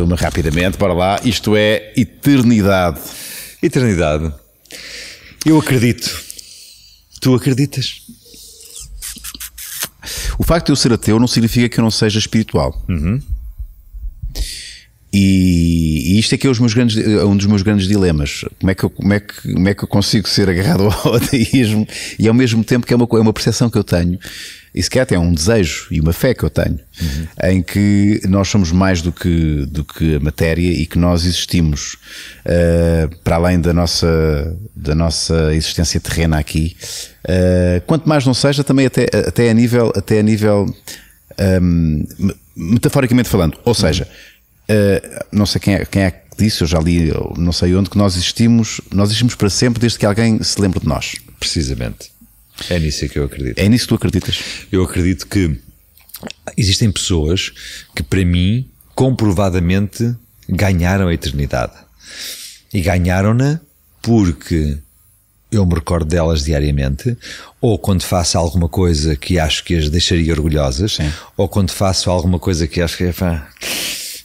uma rapidamente, para lá. Isto é eternidade. Eternidade. Eu acredito. Tu acreditas? O facto de eu ser ateu não significa que eu não seja espiritual. Uhum. E, e, isto é que é grandes, é um dos meus grandes dilemas. Como é, que eu, como, é que, como é que eu consigo ser agarrado ao ateísmo e ao mesmo tempo que é uma, é uma percepção que eu tenho isso que até é um desejo e uma fé que eu tenho, uhum. em que nós somos mais do que, do que a matéria e que nós existimos uh, para além da nossa, da nossa existência terrena aqui. Uh, quanto mais não seja, também até, até a nível, até a nível um, ehm, metaforicamente falando, ou seja, uh, não sei quem é, quem é que disse, eu já li, não sei onde, que nós existimos, nós existimos para sempre desde que alguém se lembre de nós. Precisamente. É nisso que eu acredito. É nisso que tu acreditas? Eu acredito que existem pessoas que, para mim, comprovadamente ganharam a eternidade. E ganharam-na porque eu me recordo delas diariamente, ou quando faço alguma coisa que acho que as deixaria orgulhosas, Sim. ou quando faço alguma coisa que acho que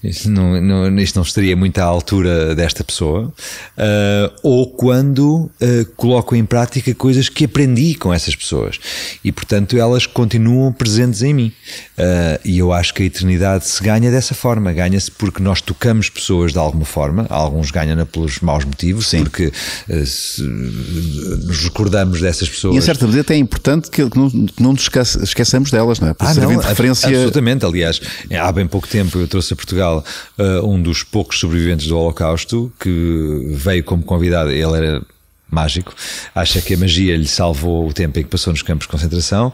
isto não, não, isto não estaria muito à altura desta pessoa, uh, ou quando uh, ah, coloco em prática coisas que aprendi com essas pessoas e, portanto, elas continuam presentes em mim. Uh, e eu acho que a eternidade se ganha dessa forma: ganha-se porque nós tocamos pessoas de alguma forma, alguns ganham pelos maus motivos, Sim. porque se, nos recordamos dessas pessoas. E, a certa medida, é importante que não, que não nos esqueçamos delas, não é? Para ah, não, referência. Absolutamente, aliás, há bem pouco tempo eu trouxe a Portugal Portugal eh, um dos poucos sobreviventes do Holocausto, que veio como convidado, ele era mágico, acha que a magia lhe salvou o tempo em que passou nos campos de concentração,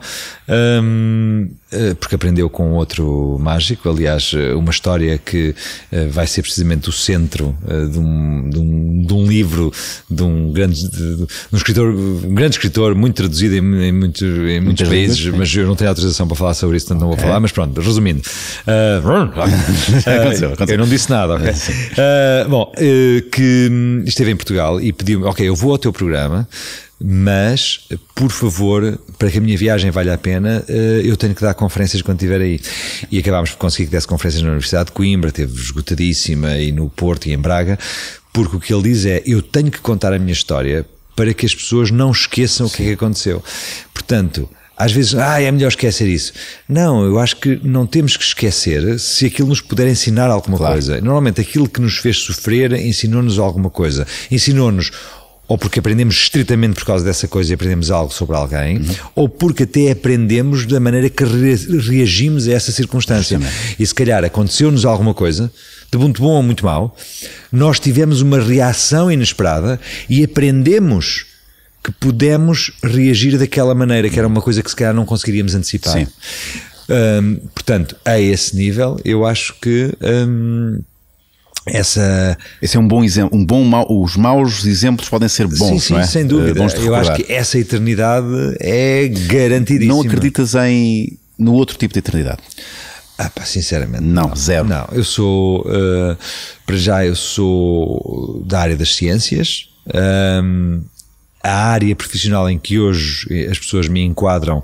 um, eh, porque aprendeu com outro mágico, aliás, eh, uma história que eh, vai ser precisamente o centro de um, de um, de um livro de um grande de, um escritor, um grande escritor, muito traduzido em, em, muito, em muitos Muitas países, vezes, mas eu não tenho autorização para falar sobre isso, então não vou falar, mas pronto, resumindo. Uh, aconteceu, aconteceu. Eu não disse nada, Uh, bom, uh, que hum, esteve em Portugal e pediu-me, ok, eu vou teu programa, mas, por favor, para que a minha viagem valha a pena, eh, eu tenho que dar conferências quando estiver aí. E acabámos por conseguir que desse conferências na Universidade de Coimbra, teve esgotadíssima, e no Porto e em Braga, porque o que ele diz é: eu tenho que contar a minha história para que as pessoas não esqueçam Sim. o que é que aconteceu. Portanto. Às vezes, ah, é melhor esquecer isso. Não, eu acho que não temos que esquecer se aquilo nos puder ensinar alguma claro. coisa. Normalmente, aquilo que nos fez sofrer ensinou-nos alguma coisa. Ensinou-nos ou porque aprendemos estritamente por causa dessa coisa e aprendemos algo sobre alguém, uhum. ou porque até aprendemos da maneira que reagimos a essa circunstância. Justamente. E se calhar aconteceu-nos alguma coisa, de muito bom ou muito mau, nós tivemos uma reação inesperada e aprendemos que pudemos reagir daquela maneira, que era uma coisa que se calhar não conseguiríamos antecipar. Sim. portanto, a esse nível, eu acho que essa esse é um bom exemplo um bom mau, os maus exemplos podem ser bons sim, sim, não é? sem dúvida uh, eu acho que essa eternidade é garantidíssima não acreditas em no outro tipo de eternidade ah, pá, sinceramente não, não, zero não eu sou uh, para já eu sou da área das ciências um, ehm, a área profissional em que hoje as pessoas me enquadram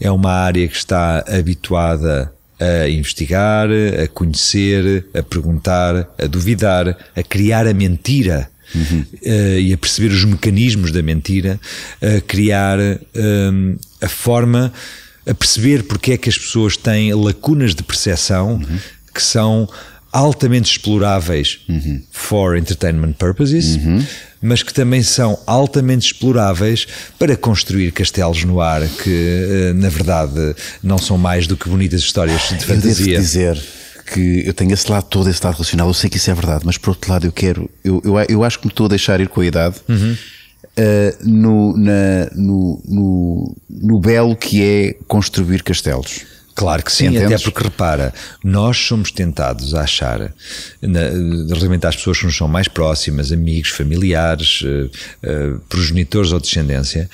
é uma área que está habituada a investigar, a conhecer, a perguntar, a duvidar, a criar a mentira. Uhum. Eh, e a perceber os mecanismos da mentira, a criar um, a forma, a perceber porque é que as pessoas têm lacunas de percepção uhum. que são altamente exploráveis uhum. for entertainment purposes, uhum. mas que também são altamente exploráveis para construir castelos no ar que, eh, na verdade, não são mais do que bonitas histórias de eu fantasia. Eu dizer que eu tenho esse lado todo, esse lado racional, eu sei que isso é verdade, mas por outro lado eu quero, eu, eu, eu acho que me estou a deixar ir com a idade. Uhum. Uh, no, na, no, no, no belo que é construir castelos. Claro que sim, Entendes? até porque repara, nós somos tentados a achar, na, realmente as pessoas que nos são mais próximas, amigos, familiares, uh, uh, progenitores ou descendência,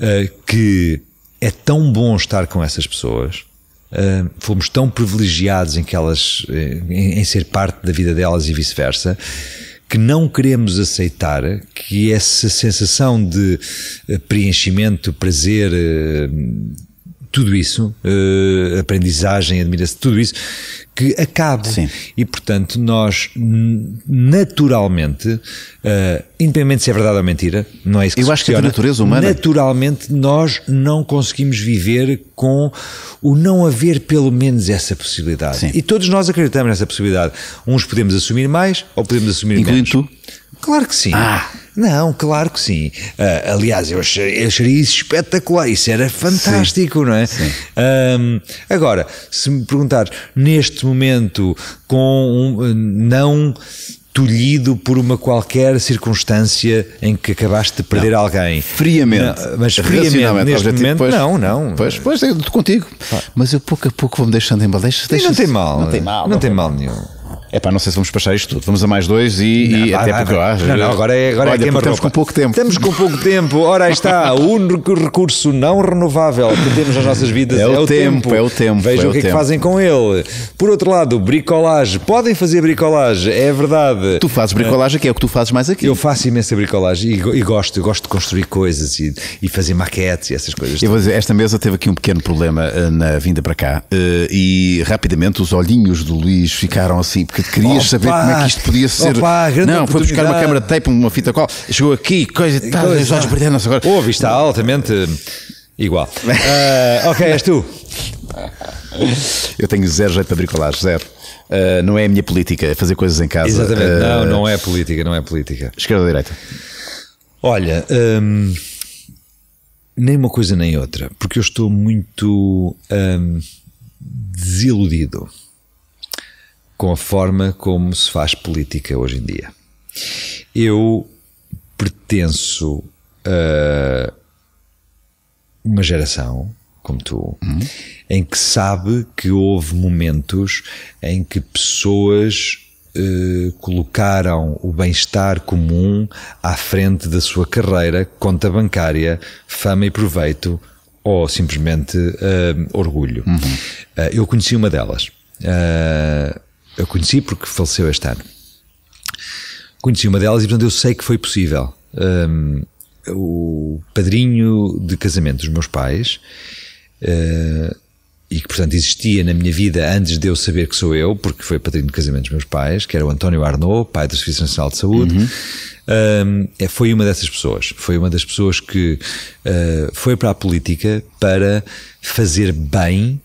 uh, que é tão bom estar com essas pessoas. Uh, fomos tão privilegiados em que elas em, em ser parte da vida delas e vice-versa que não queremos aceitar que essa sensação de preenchimento, prazer, tudo isso, uh, aprendizagem, admiração, tudo isso, que acaba. Sim. E, portanto, nós, naturalmente, uh, independentemente se é verdade ou mentira, não é isso que Eu acho questiona, que é da natureza humana. Naturalmente, nós não conseguimos viver com o não haver pelo menos essa possibilidade. Sim. E todos nós acreditamos nessa possibilidade. Uns podemos assumir mais ou podemos assumir Incluindo menos. Tu? Claro que sim. Ah. Não, claro que sim. Uh, aliás, eu achei, acharia isso espetacular, isso era fantástico, sim. não é? Um, agora, se me perguntares, neste momento, com um, não tolhido por uma qualquer circunstância em que acabaste de perder não, alguém. Friamente. Não, mas friamente, neste objetivo, momento, pois, não, não. Pois, pois, eu contigo. Ah. Mas eu pouco a pouco vou-me deixando em Deixa, deixa não tem mal. Não tem mal. Não, não tem mal nenhum. É pá, não sei se vamos passar isto tudo. Vamos a mais dois e, não, e vai, até vai, porque. Vai. Não, não, agora é, agora é Olha, é queima Estamos com pouco tempo. Estamos com pouco tempo. Ora, aí está. O único recurso não renovável que temos nas nossas vidas é, é o tempo, tempo. É o tempo. Vejam é o, é que tempo. é que fazem com ele. Por outro lado, bricolagem. Podem fazer bricolagem, é verdade. Tu fazes bricolagem, que é o que tu fazes mais aqui. Eu faço imensa bricolagem e, e gosto. Eu gosto de construir coisas e, e fazer maquetes e essas coisas. Eu vou dizer, esta mesa teve aqui um pequeno problema eh, na vinda para cá eh, e rapidamente os olhinhos do Luís ficaram assim que querias saber como é que isto podia ser. não, foi buscar uma câmara de tape, uma fita cola, chegou aqui, coisa e tal, os olhos perdendo-se agora. Ouve, está altamente eh, igual. uh, ok, és tu. Eu tenho zero jeito para bricolar, zero. Uh, não é a minha política, é fazer coisas em casa. Exatamente, uh, não, não é política, não é política. Esquerda ou direita? Olha, um, ehm, nem uma coisa nem outra, porque eu estou muito um, ehm, desiludido com a forma como se faz política hoje em dia. Eu pertenço a uma geração, como tu, uhum. em que sabe que houve momentos em que pessoas eh, colocaram o bem-estar comum à frente da sua carreira, conta bancária, fama e proveito ou simplesmente eh, orgulho. Uhum. Uh, eu conheci uma delas. Uh, eu conheci porque faleceu este ano. Conheci uma delas e, portanto, eu sei que foi possível. Um, o padrinho de casamento dos meus pais, uh, e que, portanto, existia na minha vida antes de eu saber que sou eu, porque foi padrinho de casamento dos meus pais, que era o António Arnaud, pai do Serviço Nacional de Saúde, uhum. um, é, foi uma dessas pessoas. Foi uma das pessoas que uh, foi para a política para fazer bem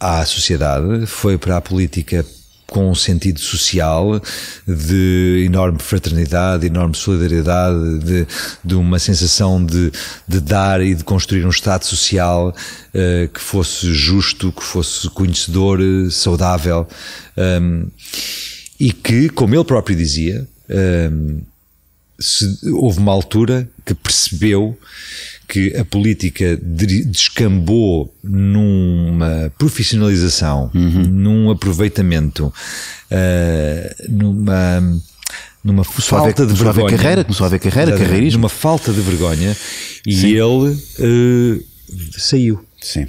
à sociedade, foi para a política com um sentido social, de enorme fraternidade, enorme solidariedade, de, de uma sensação de, de dar e de construir um Estado social uh, que fosse justo, que fosse conhecedor, saudável. Um, e que, como ele próprio dizia, um, se, houve uma altura que percebeu que a política descambou numa profissionalização, uhum. num aproveitamento, uh, numa numa falta de vergonha. carreira, começou a haver carreira, carreirismo. Numa falta de vergonha e Sim. ele uh, saiu. Sim.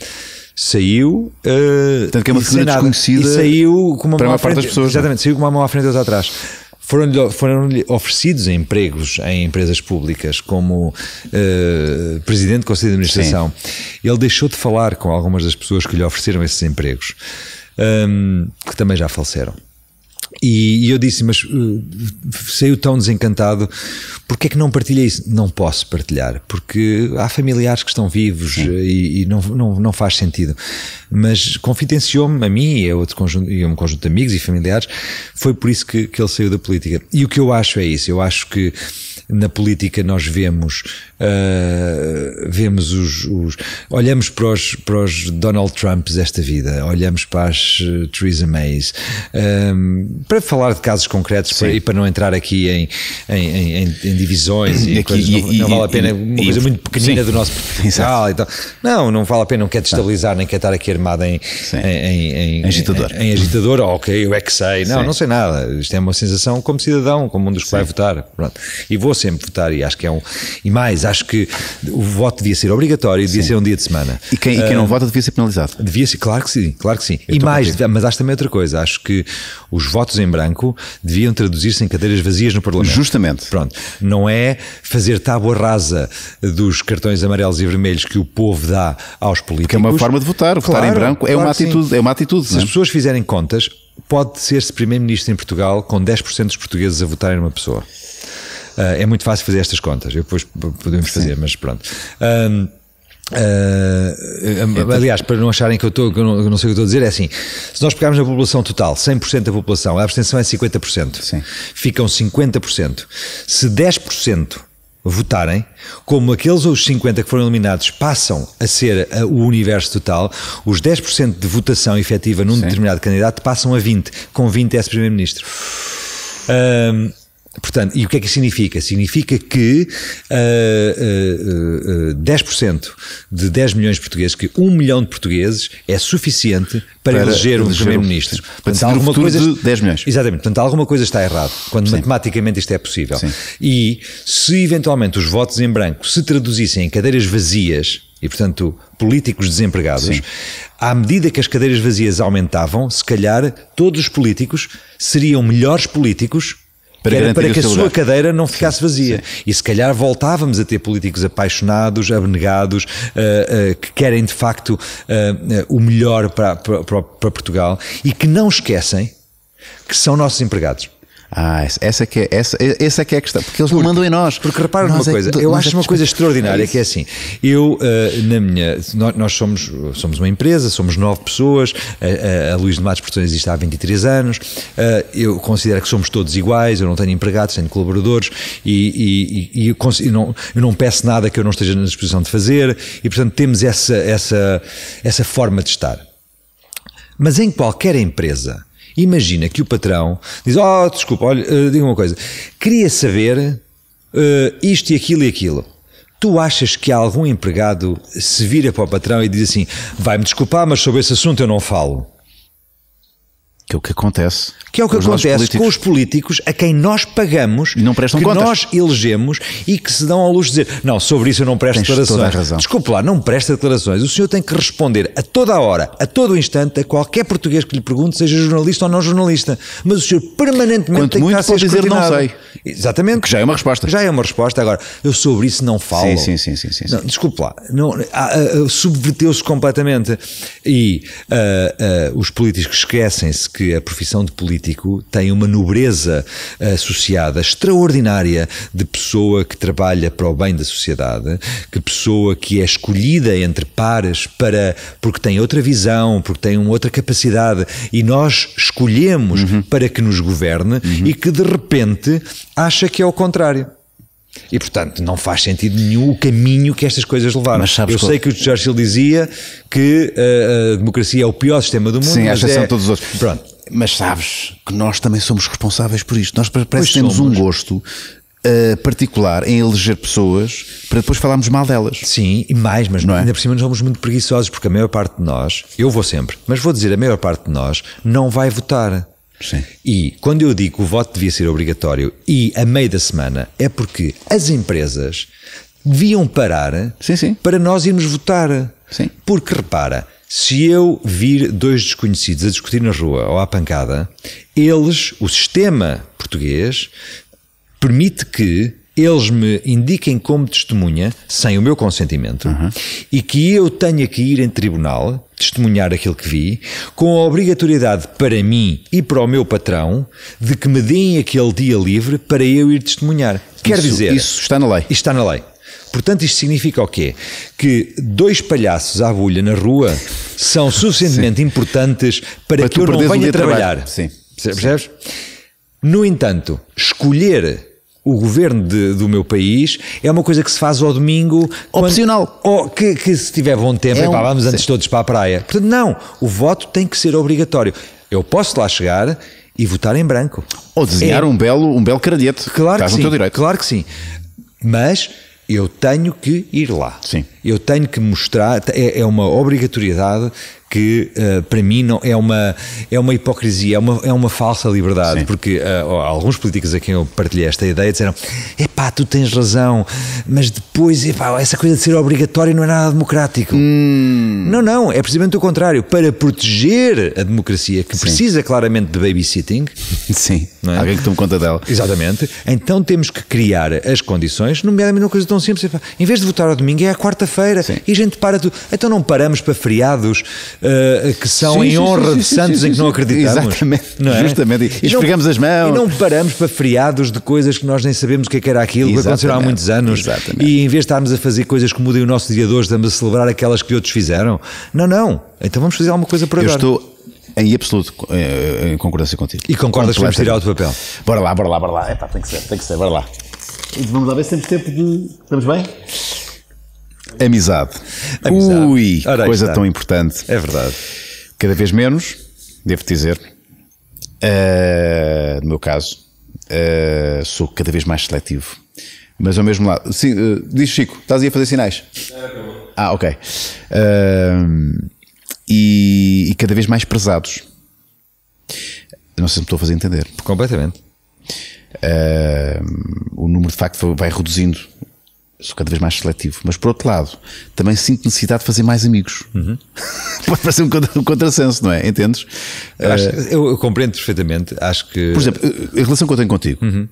Saiu. Uh, ah, Portanto, que é uma figura desconhecida. E é? saiu com uma mão à frente. Exatamente, saiu com uma mão à frente e outra atrás. Foram-lhe foram oferecidos empregos em empresas públicas como uh, presidente do Conselho de Administração. Sim. Ele deixou de falar com algumas das pessoas que lhe ofereceram esses empregos, um, ehm, que também já faleceram. E, e, eu disse, mas uh, saiu tão desencantado, porque é que não partilha isso? Não posso partilhar, porque há familiares que estão vivos eh, e, e, não, não, não faz sentido. Mas confidenciou-me a mim e a, outro conjunto, e um conjunto de amigos e familiares, foi por isso que, que ele saiu da política. E o que eu acho é isso, eu acho que na política nós vemos ah, vemos os, os, olhamos para os, para os Donald Trumps desta vida, olhamos para as ah, Theresa Mays, um, para falar de casos concretos para, e para não entrar aqui em, em, em, em divisões e, aqui, e, não, não, vale a pena, e, uma coisa muito pequenina sim. do nosso Portugal então, Não, não vale a pena, não quer destabilizar, nem quer estar aqui armado em, agitador. Em, agitador, oh, ok, eu é que sei. Não, sim. não sei nada. Isto é uma sensação como cidadão, como um dos que sim. vai votar. Pronto. E vou sempre votar, e acho que é um. E mais, acho acho que o voto devia ser obrigatório, devia sim. ser um dia de semana. E quem, e quem não ah, vota devia ser penalizado? Devia ser, claro que sim, claro que sim. Eu e mais, contigo. mas acho também outra coisa, acho que os votos em branco deviam traduzir-se em cadeiras vazias no Parlamento. Justamente. Pronto, não é fazer tábua rasa dos cartões amarelos e vermelhos que o povo dá aos políticos. Que é uma forma de votar, claro, votar em branco é claro é, uma atitude, é uma atitude. Se as né? pessoas fizerem contas, pode ser-se primeiro-ministro em Portugal com 10% dos portugueses a votarem numa pessoa. Ah, é muito fácil fazer estas contas, depois podemos fazer, mas pronto. Um, Uh, ah, ah, então. aliás, para não acharem que eu, estou, que eu, não, sei o que estou a dizer, é assim: se nós pegarmos a população total, 100% da população, a abstenção é 50%, Sim. ficam 50%. Se 10% votarem, como aqueles os 50 que foram eliminados passam a ser a, o universo total, os 10% de votação efetiva num Sim. determinado candidato passam a 20, com 20 é primeiro-ministro. Uh, Portanto, e o que é que significa? Significa que uh, uh, uh, 10% de 10 milhões de portugueses, que 1 milhão de portugueses é suficiente para, para eleger um primeiro-ministro. Portanto, alguma coisa de 10 milhões. Exatamente. Portanto, alguma coisa está errada, quando Sim. matematicamente isto é possível. Sim. E se eventualmente os votos em branco se traduzissem em cadeiras vazias, e portanto políticos desempregados, Sim. à medida que as cadeiras vazias aumentavam, se calhar todos os políticos seriam melhores políticos para, era para que a sua lugar. cadeira não ficasse vazia. Sim. E se calhar voltávamos a ter políticos apaixonados, abnegados, uh, uh, que querem de facto uh, o melhor para, para, para Portugal e que não esquecem que são nossos empregados. Ah, essa é que é, essa, essa é que é a questão, porque eles porque, não mandam em nós. Porque repara numa é coisa, é, eu acho uma coisa extraordinária que é assim, eu ah, na minha, nós, nós, somos, somos uma empresa, somos nove pessoas, a, a Luís de Matos Portões existe há 23 anos, ah, eu considero que somos todos iguais, eu não tenho empregados, tenho colaboradores e, e, e eu, consigo, não, eu não peço nada que eu não esteja na disposição de fazer e portanto temos essa, essa, essa forma de estar. Mas em qualquer empresa, Imagina que o patrão diz: Oh, desculpa, olha, eh, diga uma coisa, queria saber uh, isto e aquilo e aquilo. Tu achas que algum empregado se vira para o patrão e diz assim: Vai-me desculpar, mas sobre esse assunto eu não falo? Que é o que acontece. Que é o que com acontece os com os políticos a quem nós pagamos, e não prestam que contas. nós elegemos e que se dão ao luxo de dizer: não, sobre isso eu não presto Tens declarações. Toda a razão. Desculpe lá, não presta declarações. O senhor tem que responder a toda a hora, a todo instante, a qualquer português que lhe pergunte, seja jornalista ou não jornalista. Mas o senhor permanentemente Quanto tem muito que estar pode dizer não sei. Exatamente. Que já é uma resposta. Já é uma resposta. Agora, eu sobre isso não falo. Sim, sim, sim. sim, sim, sim. Não, desculpe lá, não, ah, ah, ah, subverteu-se completamente. E uh, uh, os políticos esquecem-se que que a profissão de político tem uma nobreza eh, associada extraordinária de pessoa que trabalha para o bem da sociedade, que pessoa que é escolhida entre pares para porque tem outra visão, porque tem uma outra capacidade e nós escolhemos uhum. para que nos governe uhum. e que de repente acha que é o contrário. E, portanto, não faz sentido nenhum o caminho que estas coisas levaram. Eu sei que o Churchill dizia que a, eh, a democracia é o pior sistema do mundo. Sim, à exceção é... de todos os outros. Pronto. Mas sabes que nós também somos responsáveis por isto. Nós parece que temos um gosto uh, particular em eleger pessoas para depois falarmos mal delas. Sim, e mais, mas não é? ainda por cima nós somos muito preguiçosos porque a maior parte de nós, eu vou sempre, mas vou dizer, a maior parte de nós não vai votar. Sim. E quando eu digo que o voto devia ser obrigatório e a meio da semana, é porque as empresas deviam parar sim, sim. para nós irmos votar. sim Porque repara, se eu vir dois desconhecidos a discutir na rua ou à pancada, eles, o sistema português, permite que eles me indiquem como testemunha, sem o meu consentimento, uhum. e que eu tenha que ir em tribunal testemunhar aquilo que vi, com a obrigatoriedade para mim e para o meu patrão de que me deem aquele dia livre para eu ir testemunhar. Quer isso, dizer, isso está na lei. Está na lei. Portanto, isto significa o quê? Que dois palhaços à agulha na rua são suficientemente importantes para, para que eu não venha trabalhar. Sim. Percebes? No entanto, escolher o governo de, do meu país é uma coisa que se faz ao domingo. Quando, Opcional. ou oh, que, que, se tiver bom tempo, é um, vamos sim. antes todos para a praia. Portanto, não. O voto tem que ser obrigatório. Eu posso lá chegar e votar em branco. Ou desenhar é. um belo, um belo cradete. Claro que sim. Claro que sim. Mas eu tenho que ir lá. Sim. Eu tenho que mostrar, é, é uma obrigatoriedade que uh, para mim não, é, uma, é uma hipocrisia, é uma, é uma falsa liberdade, Sim. porque uh, alguns políticos a quem eu partilhei esta ideia disseram: epá, tu tens razão, mas depois, epá, essa coisa de ser obrigatório não é nada democrático. Hum. Não, não, é precisamente o contrário. Para proteger a democracia, que Sim. precisa claramente de babysitting, Sim. É? alguém que tome conta dela. Exatamente, então temos que criar as condições, nomeadamente uma coisa tão simples: epá, em vez de votar ao domingo, é à quarta-feira e a gente para tudo. Então não paramos para feriados uh, que são sim, em sim, honra sim, de santos em que não acreditamos. Exatamente, não é? justamente. E, e esfregamos as mãos. E não paramos para feriados de coisas que nós nem sabemos o que, é que era aquilo, que aconteceu há muitos anos. Exatamente. E em vez de estarmos a fazer coisas que mudem o nosso dia de hoje, estamos a celebrar aquelas que outros fizeram. Não, não. Então vamos fazer alguma coisa por Eu estou em absoluto eh, em concordância contigo. E concordas que vamos tirar do papel? Bora lá, bora lá, bora lá. Epá, tem que ser, tem que ser, bora lá. Vamos lá ver se temos tempo de. Estamos bem? Amizade. Amizade. Ui, Ora, coisa está. tão importante. É verdade. Cada vez menos, devo dizer. Uh, no meu caso, uh, sou cada vez mais seletivo. Mas ao mesmo lado. Sim, uh, diz Chico, estás aí a fazer sinais? Ah, ok. E, e, cada vez mais prezados. Não sei se me estou a fazer entender. Completamente. o número de facto vai reduzindo sou cada vez mais seletivo, mas por outro lado, também sinto necessidade de fazer mais amigos. Uhum. Pode parecer um, contrassenso, não é? Entendes? Eu, acho, eh, eu, eu, compreendo perfeitamente. Acho que. Por exemplo, em relação que eu tenho contigo. Uhum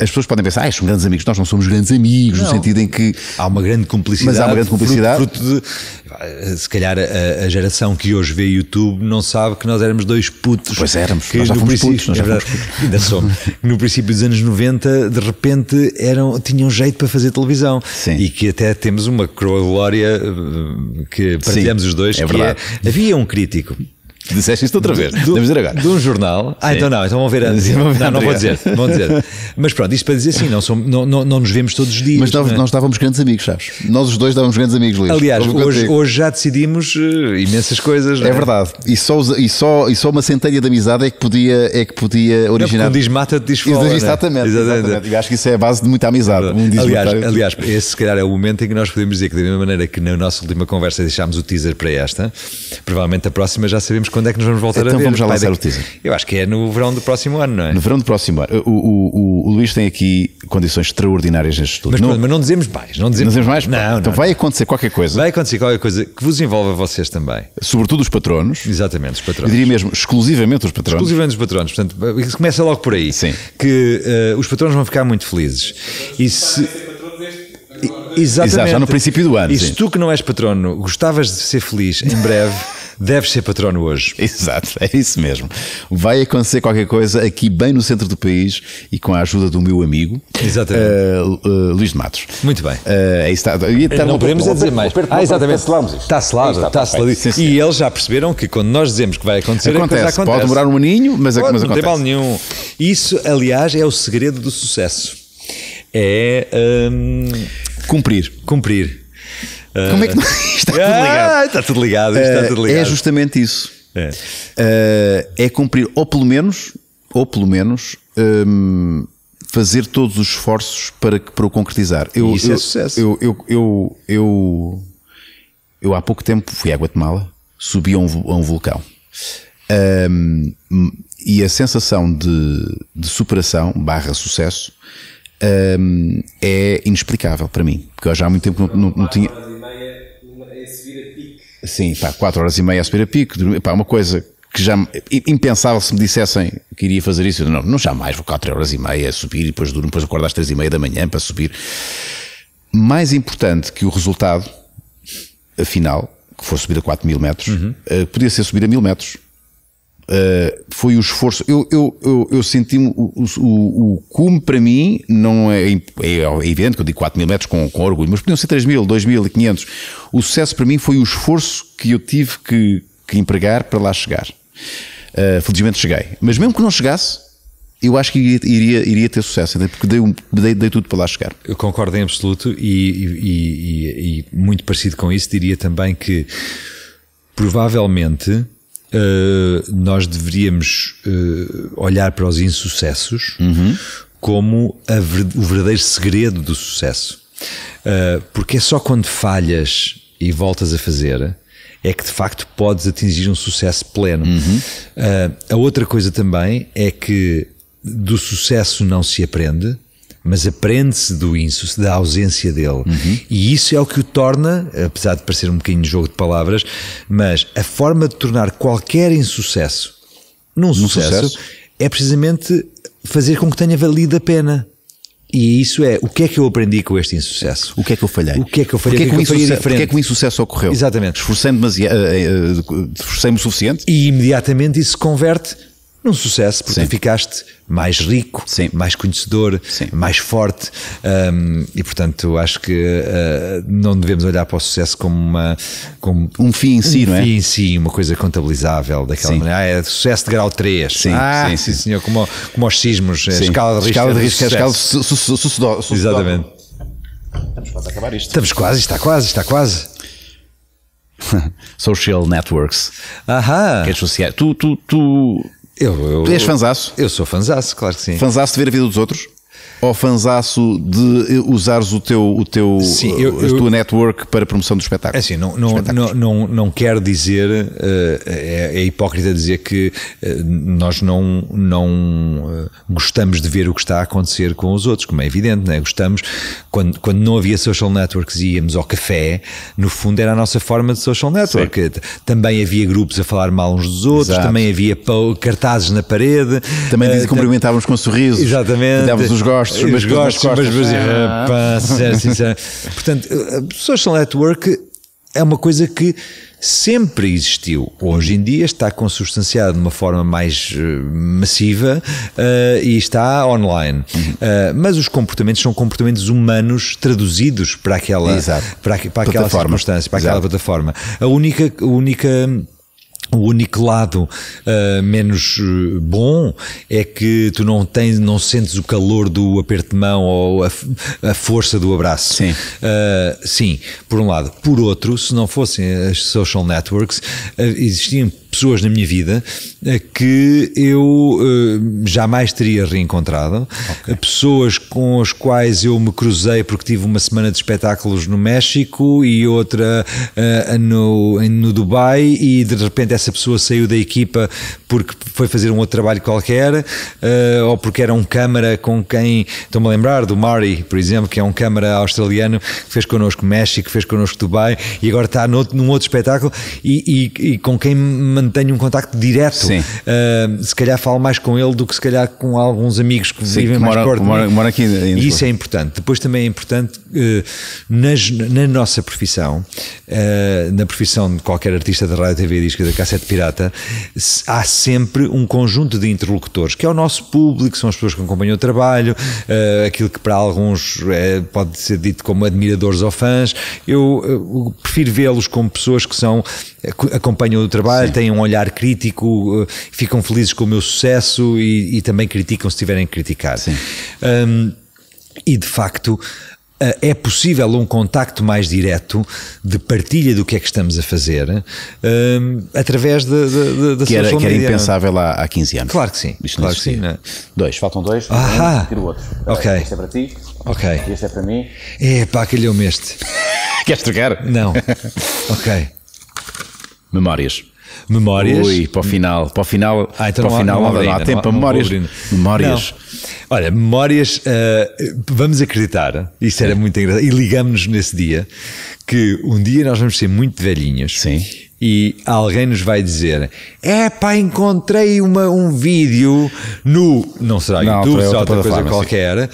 as pessoas podem pensar, ah, são grandes amigos. Nós não somos grandes amigos, não. no sentido em que. Há uma grande cumplicidade. Mas há uma grande cumplicidade. Fruto, fruto de, eh, se calhar a, a, geração que hoje vê YouTube não sabe que nós éramos dois putos. Pois éramos, que nós já fomos putos. Nós é já verdade, putos. Ainda somos. no princípio dos anos 90, de repente eram, tinham jeito para fazer televisão. Sim. E que até temos uma glória eh, que partilhamos Sim, os dois. É, é verdade. É, havia um crítico Disseste isto outra vez. Vamos dizer agora. De um jornal. Ah, sim. então não, então vão ver antes. Não, não, não vou dizer, vou dizer. Mas pronto, isto para dizer assim, não, somos, não, não, não nos vemos todos os dias. Mas nós, é? nós estávamos grandes amigos, sabes? Nós os dois estávamos grandes amigos, Luís. Aliás, hoje, hoje, já decidimos eh, imensas coisas. É, é, verdade. E só, e, só, e só uma centelha de amizade é que podia, é que podia originar. Não, um diz mata, diz fora. Exatamente, é? exatamente. exatamente. Eu acho que isso é a base de muita amizade. É um aliás, aliás, esse se calhar é o momento em que nós podemos dizer que, da mesma maneira que na nossa última conversa deixámos o teaser para esta, provavelmente a próxima já sabemos quando quando é que nos vamos voltar então a ver? Então vamos já lançar daqui... o teaser. Eu acho que é no verão do próximo ano, não é? No verão do próximo ano. O, o, o, o Luís tem aqui condições extraordinárias neste estudo. Mas não, mas não dizemos mais. Não dizemos, não dizemos mais? Não, não Então não, vai acontecer qualquer coisa. Vai acontecer qualquer coisa que vos envolva vocês também. Sobretudo os patronos. Exatamente, os patronos. Eu diria mesmo exclusivamente os patronos. Exclusivamente os patronos. Portanto, começa logo por aí. Sim. Que uh, os patronos vão ficar muito felizes. E se... Exatamente. Exato, já no princípio do ano. E se tu que não és patrono gostavas de ser feliz em breve... Deves ser patrono hoje. Exato, é isso mesmo. Vai acontecer qualquer coisa aqui bem no centro do país e com a ajuda do meu amigo Exatamente. Uh, uh, Luís de Matos. Muito bem. Uh, é isso, está não podemos é dizer mais. Ah, exatamente. Está selado, está selado. E eles já perceberam que quando nós dizemos que vai acontecer, acontece. acontece. Pode demorar um aninho, mas, Pode, mas acontece. Não tem mal nenhum. Isso, aliás, é o segredo do sucesso. É. Um, cumprir. Cumprir. Como é que não... Eh, está, tudo ah, está tudo ligado? Está tudo ligado. Eh, é justamente isso. É. Eh, é cumprir, ou pelo menos, ou pelo menos, um, ehm, fazer todos os esforços para, que, para o concretizar. Eu, isso é eu, é sucesso. Eu, eu, eu, eu, eu, há pouco tempo fui à Guatemala, subi a um, a um vulcão. Um, ehm, e a sensação de, de superação barra sucesso um, ehm, é inexplicável para mim, porque eu já há muito tempo não, não, não tinha. Sim, pá, 4 horas e meia a subir a pico, pá, uma coisa que já impensável se me dissessem que iria fazer isso. Eu, não, não jamais, vou 4 horas e meia a subir e depois durmo, depois acordo às 3 e meia da manhã para subir. Mais importante que o resultado, afinal, que for subir a 4 mil metros, uhum. Eh, podia ser subir a mil metros. Uh, foi o esforço. Eu, eu, eu, eu senti O, o, o, cume para mim não é, é, é evidente que eu digo 4 mil metros com, com orgulho, mas podiam ser 3 mil, 2 mil e 500. O sucesso para mim foi o esforço que eu tive que, que empregar para lá chegar. Uh, felizmente cheguei. Mas mesmo que não chegasse, eu acho que iria, iria, ter sucesso, porque dei, dei, dei, tudo para lá chegar. Eu concordo em absoluto e, e, e, e muito parecido com isso, diria também que provavelmente uh, nós deveríamos uh, olhar para os insucessos uhum. como ver, o verdadeiro segredo do sucesso. Uh, porque é só quando falhas e voltas a fazer é que de facto podes atingir um sucesso pleno. Uhum. a outra coisa também é que do sucesso não se aprende, mas aprende-se do Insus, da ausência dele. Uhum. E isso é o que o torna, apesar de parecer um bocadinho jogo de palavras, mas a forma de tornar qualquer insucesso num sucesso, sucesso, é precisamente fazer com que tenha valido a pena. E isso é o que é que eu aprendi com este insucesso? O que é que eu falhei? O que é que eu falhei? Porquê o que, que, é que, eu que o insucesso ocorreu? Exatamente. demasiado, eh, eh, eh, esforcei-me o suficiente? E imediatamente isso se converte num sucesso, porque Sim. ficaste mais rico, Sim. mais conhecedor, Sim. mais forte. Um, e portanto, acho que uh, não devemos olhar para o sucesso como, uma, como um fim em si, um não é? Um fim em si, uma coisa contabilizável daquela maneira. Ah, é sucesso de grau 3. Sim, ah, sim, sim, senhor, como, como aos sismos, a é escala de risco. Escala de é risco, é escala de su, su, su, su, su, Exatamente. Estamos quase a acabar isto. Estamos quase, está quase, está quase. Social networks. Aham. Redes sociais. Tu, tu, tu eu, eu, tu és fanzaço? Eu sou fanzaço, claro que sim. Fanzaço de ver a vida dos outros? ou fanzaço de usares o teu, o teu, Sim, eu, a tua eu, network para promoção do espetáculo. É assim, não, não, não, não, não quero dizer, uh, é, é, hipócrita dizer que uh, nós não, não uh, gostamos de ver o que está a acontecer com os outros, como é evidente, né? gostamos. Quando, quando não havia social networks e íamos ao café, no fundo era a nossa forma de social network. Sim. Também havia grupos a falar mal uns dos outros, Exato. também havia cartazes na parede. Também uh, com sorriso. sorrisos, exatamente. dávamos os gostos gosto, mas gosto, mas, mas ah. rapaz, é Portanto, eh, social network é uma coisa que sempre existiu. Hoje em dia está consubstanciado de uma forma mais eh, massiva uh, e está online. Uh, mas os comportamentos são comportamentos humanos traduzidos para aquela, para, para aquela plataforma. circunstância, para Exato. aquela plataforma. A única, a única o único lado uh, menos eh, bom é que tu não tens, não sentes o calor do aperto de mão ou a, a força do abraço. Sim. Uh, sim, por um lado. Por outro, se não fossem as social networks, uh, existiam pessoas na minha vida eh, que eu eh, jamais teria reencontrado, okay. pessoas com as quais eu me cruzei porque tive uma semana de espetáculos no México e outra eh, no, no Dubai e de repente essa pessoa saiu da equipa porque foi fazer um outro trabalho qualquer ou porque era um câmara com quem, estou-me a lembrar do Mari, por exemplo, que é um câmara australiano que fez connosco México, fez connosco Dubai e agora está no, num outro espetáculo e, e, e com quem mandou mantenho um contacto direto. Sim. Uh, se calhar falo mais com ele do que se calhar com alguns amigos que Sim, vivem que mais perto. Mora, mora aqui, e isso é importante. Depois também é importante uh, nas, na nossa profissão, uh, na profissão de qualquer artista da rádio, TV, disco, da cassete pirata, há sempre um conjunto de interlocutores, que é o nosso público, são as pessoas que acompanham o trabalho, eh, aquilo que para alguns é, pode ser dito como admiradores ou fãs. Eu, eu prefiro vê-los como pessoas que são acompanham o trabalho, Sim. têm um olhar crítico, eh, ficam felizes com o meu sucesso e, e também criticam se tiverem que criticar. Um, e de facto, eh, é possível um contacto mais direto de partilha do que é que estamos a fazer um, através da sua que era, que era impensável há, há 15 anos. Claro que sim. Isto claro que sim. Né? Dois, faltam dois. Ah, um, tiro outro. Ok. Este é para ti. Ok. Este é para mim. É, pá, calhou-me este. Queres trocar? Não. ok. Memórias memórias. Ui, para o final, para o final, ah, então para o final não, não, não, há tempo para memórias. memórias. Olha, memórias, uh, vamos acreditar, isso era muito engraçado, e ligamos-nos nesse dia, que um dia nós vamos ser muito velhinhos. Sim e alguém nos vai dizer: é pá, encontrei uma, um vídeo no. Não será não, YouTube, será outra, coisa qualquer.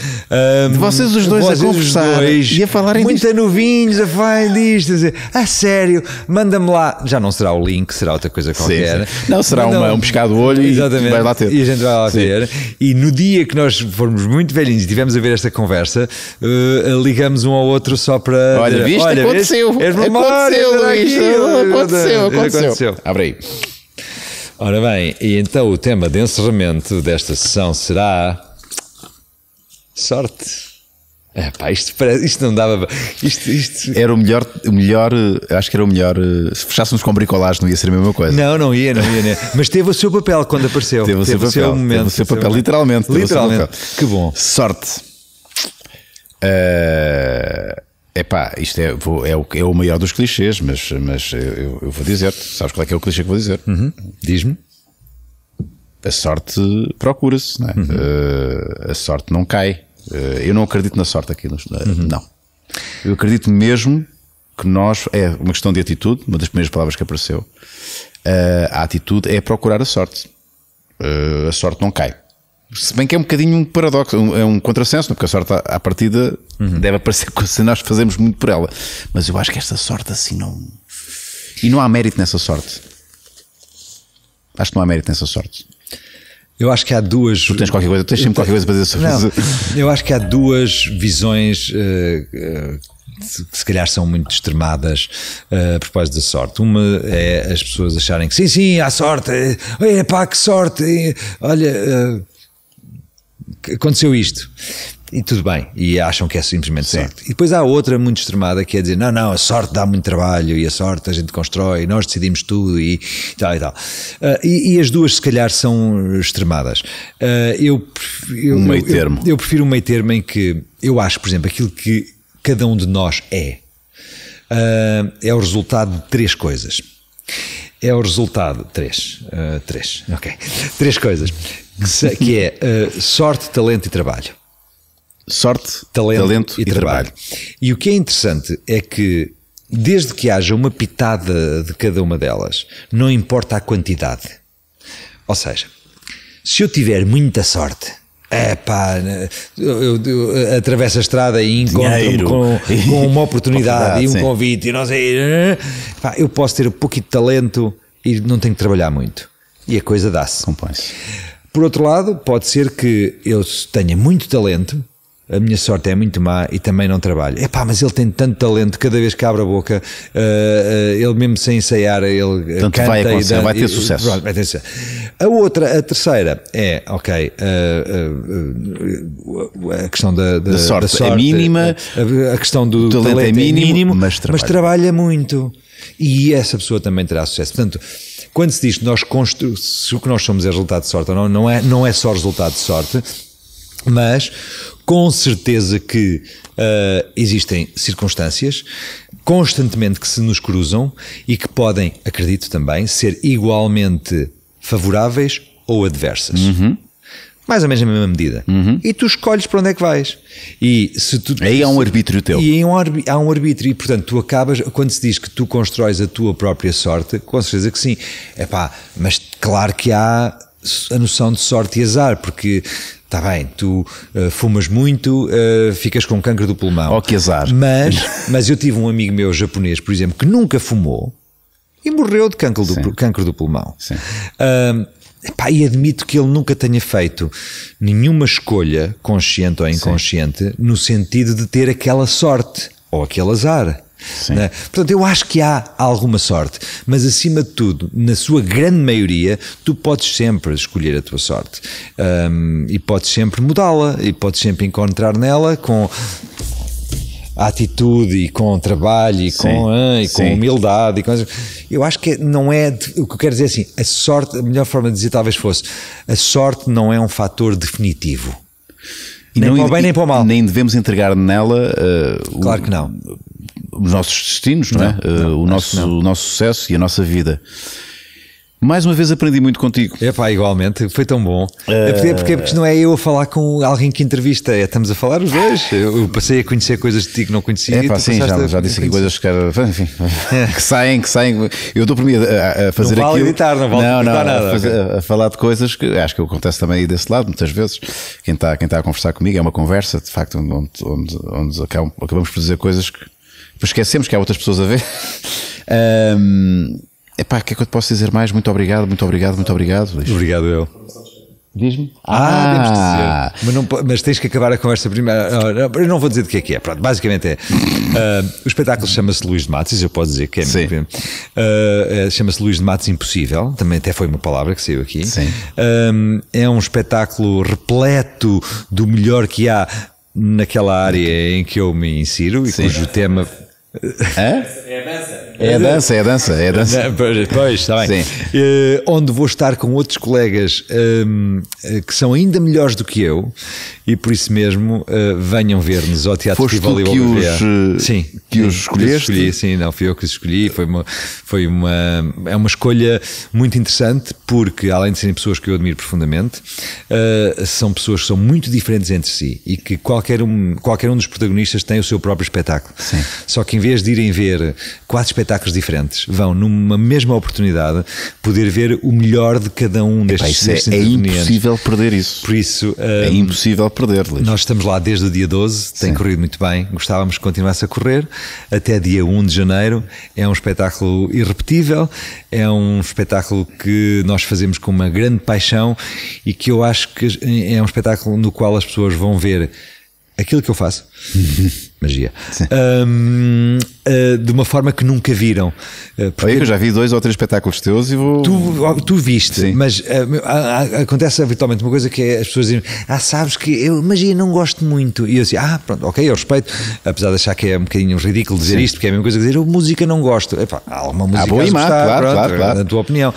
Um, de vocês os dois vocês a conversar dois, e a falarem Muito disto. novinhos a falarem disto. A, dizer, a sério, manda-me lá. Já não será o link, será outra coisa qualquer. Sim, sim. Não, será uma, um pescado olho exatamente, e vai lá ter. E a gente vai lá sim. E no dia que nós formos muito velhinhos e tivemos a ver esta conversa, uh, ligamos um ao outro só para. Olha, dizer, viste? Olha, aconteceu. Viste, aconteceu, Luís. Aconteceu aconteceu, aconteceu. aconteceu. Abre aí. Ora bem, e então o tema de encerramento desta sessão será. Sorte. É, pá, isto, isto não dava. Isto, isto... Era o melhor, o melhor. Acho que era o melhor. Eh, se fechássemos com bricolagem, não ia ser a mesma coisa. Não, não ia, não ia. Mas teve o seu papel quando apareceu. Teve, o seu papel. Seu momento, teve o seu papel, literalmente. Literalmente. Seu papel. Que bom. Sorte. Uh... Epá, isto é, vou, é, o, é o maior dos clichês, mas, mas eu, eu vou dizer-te. Sabes qual é que é o clichê que vou dizer? Uhum. Diz-me. A sorte procura-se, é? uhum. uh, a sorte não cai. Uh, eu não acredito na sorte aqui, eh, uhum. não. Eu acredito mesmo que nós. É uma questão de atitude, uma das primeiras palavras que apareceu. Uh, a atitude é procurar a sorte. a sorte não cai. Se bem que é um bocadinho um paradoxo, um, é um contrassenso, porque a sorte à, partida uhum. deve aparecer se nós fazemos muito por ela. Mas eu acho que esta sorte assim não. E não há mérito nessa sorte. Acho que não há mérito nessa sorte. Eu acho que há duas. Tu tens qualquer coisa, tens sempre qualquer coisa para dizer sobre isso. Eu acho que há duas visões. Uh, uh, que se calhar são muito extremadas uh, a propósito da sorte. Uma é as pessoas acharem que sim, sim, há sorte, Epá, pá, que sorte, olha, uh, aconteceu isto. E tudo bem, e acham que é simplesmente Sim. sorte. E depois há outra muito extremada que é dizer: não, não, a sorte dá muito trabalho e a sorte a gente constrói, nós decidimos tudo e tal e tal. Uh, e, e, as duas, se calhar, são extremadas. Uh, eu, eu, um meio termo. Eu, eu, prefiro um meio termo em que eu acho, por exemplo, aquilo que cada um de nós é uh, é o resultado de três coisas é o resultado. Três. Uh, três, ok. Três coisas que, que é uh, sorte, talento e trabalho. Sorte, talento, talento e, e trabalho. trabalho. E o que é interessante é que, desde que haja uma pitada de cada uma delas, não importa a quantidade. Ou seja, se eu tiver muita sorte, é pá, eu, eu, eu, atravesso a estrada e encontro-me com, com, uma oportunidade e um sim. convite e não sei. Pá, eu posso ter um pouquinho de talento e não tenho que trabalhar muito. E a coisa dá-se. Compõe-se. Por outro lado, pode ser que eu tenha muito talento, a minha sorte é muito má e também não trabalho. Epá, mas ele tem tanto talento, cada vez que abre a boca, uh, uh, ele mesmo sem ensaiar, ele eh, Tanto vai acontecer, dá, vai ter sucesso. vai ter sucesso. A outra, a terceira, é, ok, uh, a questão da, da, da, sorte da, é sorte, é mínima, a, a questão do talento, talento, é, é mínimo, é mínimo mas, trabalha. mas trabalha muito e essa pessoa também terá sucesso. Portanto, quando se diz que nós constru... se o que nós somos é resultado de sorte ou não, não é, não é só resultado de sorte, mas com certeza que uh, existem circunstâncias constantemente que se nos cruzam e que podem, acredito também, ser igualmente favoráveis ou adversas. Uhum mais ou menos na mesma medida. Uhum. E tu escolhes para onde é que vais. E se tu, aí há um arbítrio teu. E aí há um arbítrio. E portanto, tu acabas, quando se diz que tu constróis a tua própria sorte, com certeza que sim. É pá, mas claro que há a noção de sorte e azar, porque Está bem, tu uh, fumas muito, uh, ficas com cancro do pulmão. Oh, que azar. Mas, mas eu tive um amigo meu japonês, por exemplo, que nunca fumou e morreu de cancro do, cancro do pulmão. Sim. Uh, Epá, e admito que ele nunca tenha feito nenhuma escolha, consciente ou inconsciente, Sim. no sentido de ter aquela sorte ou aquele azar. Né? Portanto, eu acho que há alguma sorte, mas acima de tudo, na sua grande maioria, tu podes sempre escolher a tua sorte um, e podes sempre mudá-la e podes sempre encontrar nela com a atitude e com trabalho e com, ah, e com humildade. E com, eu acho que não é. O que eu quero dizer é assim, a sorte, a melhor forma de dizer talvez fosse: a sorte não é um fator definitivo. E nem não, para o bem e, nem para o mal. Nem devemos entregar nela. Uh, claro o, que não. Os nossos destinos, não, não é? Não, uh, o, nosso, o nosso sucesso e a nossa vida. Mais uma vez aprendi muito contigo. É pá, igualmente, foi tão bom. Uh... Porque, é porque, é porque não é eu a falar com alguém que entrevista, é, estamos a falar os dois. Eu passei a conhecer coisas de ti que não conhecia. É pá, sim, já, já disse aqui coisas que, enfim, que saem, que saem. Eu estou por mim a, a fazer aquilo. Não vale editar, não vale não, não, nada. A, fazer, a, falar de coisas que acho que acontece também aí desse lado, muitas vezes. Quem está quem tá a conversar comigo é uma conversa, de facto, onde, onde, onde acabamos, por dizer coisas que esquecemos que há outras pessoas a ver. Um, Epá, o que é que eu te posso dizer mais? Muito obrigado, muito obrigado, muito obrigado. Luís. Obrigado eu. Diz-me. Ah, ah Mas, não, mas tens que acabar a conversa primeiro. Ah, ah, eu não vou dizer do que é que é. Pronto, basicamente é. Uh, o espetáculo chama-se Luís de Matos, eu posso dizer que é Sim. meu uh, é, Chama-se Luís de Matos Impossível, também até foi uma palavra que saiu aqui. Sim. Uh, é um espetáculo repleto do melhor que há naquela área em que eu me insiro e Sim. cujo tema Hã? É? é a dança. É a dança, é a dança, é dança. Pois, está bem. Uh, onde vou estar com outros colegas um, ehm, eh, que são ainda melhores do que eu e por isso mesmo uh, venham ver-nos ao Teatro Foste Festival que os, Sim, que os escolheste? Escolhi, sim, não, fui eu que os escolhi. Foi uma, foi uma, é uma escolha muito interessante porque, além de serem pessoas que eu admiro profundamente, uh, são pessoas que são muito diferentes entre si e que qualquer um, qualquer um dos protagonistas tem o seu próprio espetáculo. Sim. Só que em vez de irem ver quatro espetáculos diferentes, vão numa mesma oportunidade poder ver o melhor de cada um destes, isso é- destes é, é impossível perder isso. Por isso um, é hum, impossível perder. Luís. Nós estamos lá desde o dia 12, tem Sim. corrido muito bem. Gostávamos que continuasse a correr até dia 1 de janeiro. É um espetáculo irrepetível, é um espetáculo que nós fazemos com uma grande paixão e que eu acho que é um espetáculo no qual as pessoas vão ver aquilo que eu faço. magia. Um, uh, ah, de uma forma que nunca viram. Uh, eu já vi dois ou três espetáculos teus e vou. Tu, tu viste, Sim. mas uh, acontece habitualmente uma coisa que é as pessoas dizem: Ah, sabes que eu magia não gosto muito. E eu assim, ah, pronto, ok, eu respeito, apesar de achar que é um bocadinho ridículo dizer Sim. isto, porque é a mesma coisa que dizer eu música não gosto. Epá, há uma música ah, boa e má, gostar, claro, pronto, claro, claro. na tua opinião.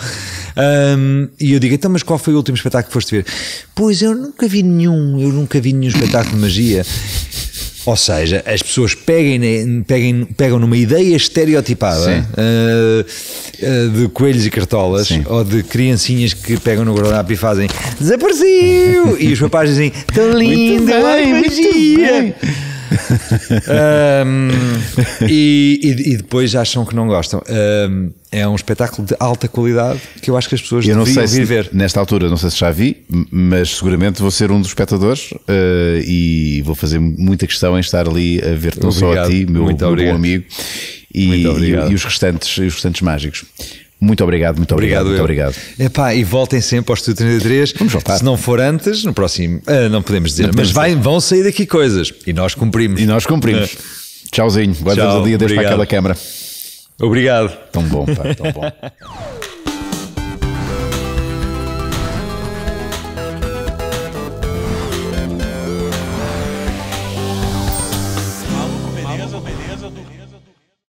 Um, e eu digo, então, mas qual foi o último espetáculo que foste ver? Pois eu nunca vi nenhum, eu nunca vi nenhum espetáculo de magia. Ou seja, as pessoas peguem, peguem, pegam numa ideia estereotipada uh, uh, de coelhos e cartolas Sim. ou de criancinhas que pegam no guardanapo e fazem desapareceu! e os papais dizem tão linda, muito bem, magia! Muito bem um, e, e, e, depois acham que não gostam. Um, é um espetáculo de alta qualidade que eu acho que as pessoas eu não sei se, Nesta altura, não sei se já vi, mas seguramente vou ser um dos espectadores uh, e vou fazer muita questão em estar ali a ver-te não obrigado. só a ti, meu, meu bom amigo, e, e, e os restantes, os restantes mágicos. Muito obrigado, muito obrigado. obrigado muito obrigado. Epá, e voltem sempre ao Estúdio 33. Vamos voltar. Se não for antes, no próximo. Ah, não podemos dizer, não mas vai, vão sair daqui coisas. E nós cumprimos. E nós cumprimos. Tchauzinho. Guardas Tchau, o dia desde para aquela câmara. Obrigado. Tão bom, pá, tão bom.